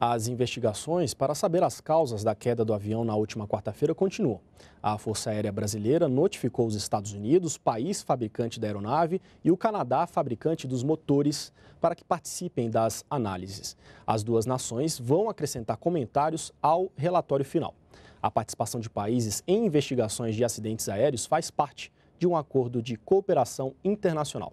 As investigações para saber as causas da queda do avião na última quarta-feira continuam. A Força Aérea Brasileira notificou os Estados Unidos, país fabricante da aeronave, e o Canadá, fabricante dos motores, para que participem das análises. As duas nações vão acrescentar comentários ao relatório final. A participação de países em investigações de acidentes aéreos faz parte de um acordo de cooperação internacional.